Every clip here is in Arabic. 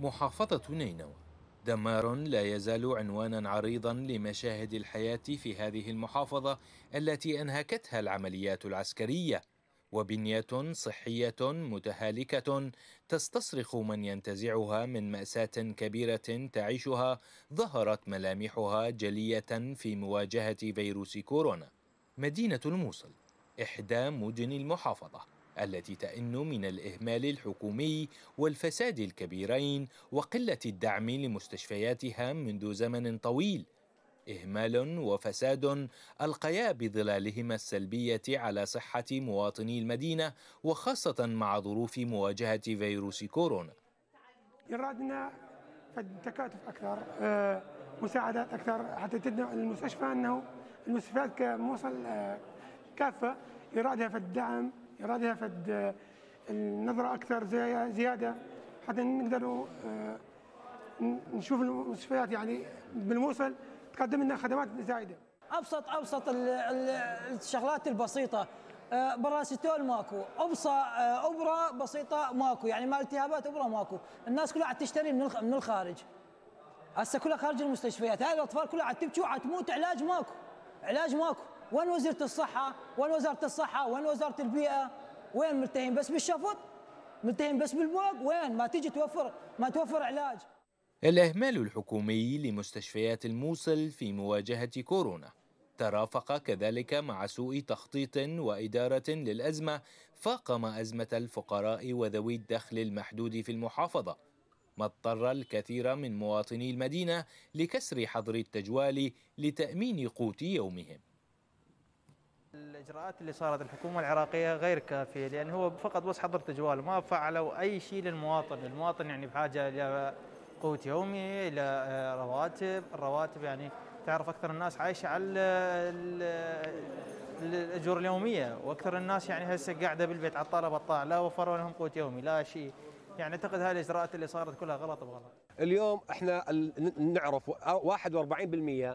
محافظة نينوى دمار لا يزال عنوانا عريضا لمشاهد الحياة في هذه المحافظة التي أنهكتها العمليات العسكرية وبنية صحية متهالكة تستصرخ من ينتزعها من مأساة كبيرة تعيشها ظهرت ملامحها جلية في مواجهة فيروس كورونا مدينة الموصل إحدى مدن المحافظة التي تئن من الإهمال الحكومي والفساد الكبيرين وقلة الدعم لمستشفياتها منذ زمن طويل إهمال وفساد ألقيا بظلالهما السلبية على صحة مواطني المدينة وخاصة مع ظروف مواجهة فيروس كورونا ارادنا تكاتف أكثر آه، مساعدات أكثر حتى تدعم المستشفى أنه المستشفيات كموصل آه، كافة ارادها في الدعم إيرادها فد آه، النظرة أكثر زيادة حتى نقدروا آه، نشوف المستشفيات يعني بالموصل تقدم لنا خدمات زايدة أبسط أبسط الشغلات البسيطة آه، براسيتول ماكو ابصه ابره بسيطه ماكو يعني ما التهابات ابره ماكو الناس كلها عاد تشتري من من الخارج هسه كلها خارج المستشفيات هاي الاطفال كلها عاد تبكي وعاد تموت علاج ماكو علاج ماكو وين وزيره الصحه وين وزاره الصحه وين وزاره البيئه وين ملتهين بس بالشفط ملتهين بس بالبوق وين ما تيجي توفر ما توفر علاج الإهمال الحكومي لمستشفيات الموصل في مواجهة كورونا ترافق كذلك مع سوء تخطيط وإدارة للأزمة فاقم أزمة الفقراء وذوي الدخل المحدود في المحافظة ما اضطر الكثير من مواطني المدينة لكسر حظر التجوال لتأمين قوت يومهم الاجراءات اللي صارت الحكومه العراقيه غير كافيه لان هو فقط بس حضرت جوال ما فعلوا اي شيء للمواطن، المواطن يعني بحاجه الى قوت يومي، الى آه، رواتب، الرواتب يعني تعرف اكثر الناس عايشه على الاجور اليوميه واكثر الناس يعني هسه قاعده بالبيت على الطلب الطاع لا وفروا لهم قوت يومي لا شيء يعني اعتقد هاي الاجراءات اللي صارت كلها غلط بغلط اليوم احنا نعرف 41%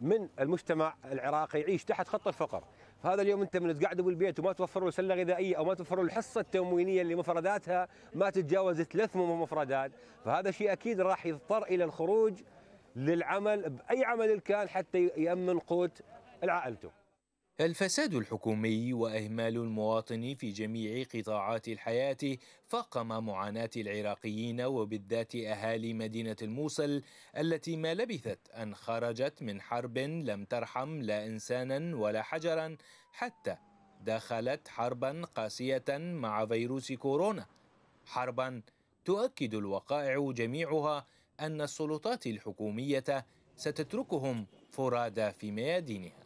من المجتمع العراقي يعيش تحت خط الفقر فهذا اليوم انت من تقعده بالبيت وما توفر له سله غذائيه او ما توفر له الحصه التموينيه اللي مفرداتها ما تتجاوز ثلاث مفردات فهذا شيء اكيد راح يضطر الى الخروج للعمل باي عمل كان حتى يامن قوت عائلته الفساد الحكومي واهمال المواطن في جميع قطاعات الحياه فاقم معاناه العراقيين وبالذات اهالي مدينه الموصل التي ما لبثت ان خرجت من حرب لم ترحم لا انسانا ولا حجرا حتى دخلت حربا قاسيه مع فيروس كورونا حربا تؤكد الوقائع جميعها ان السلطات الحكوميه ستتركهم فرادى في ميادينها